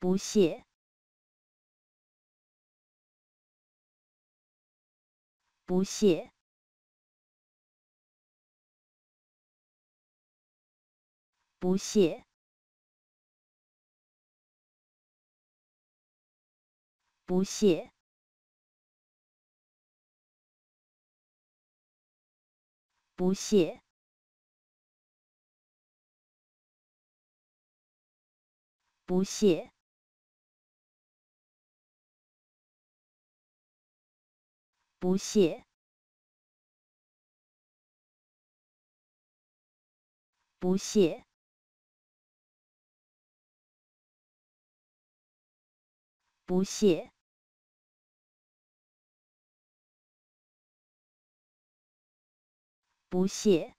不屑，不屑，不屑，不屑，不屑，不屑。不屑，不屑，不屑，不屑。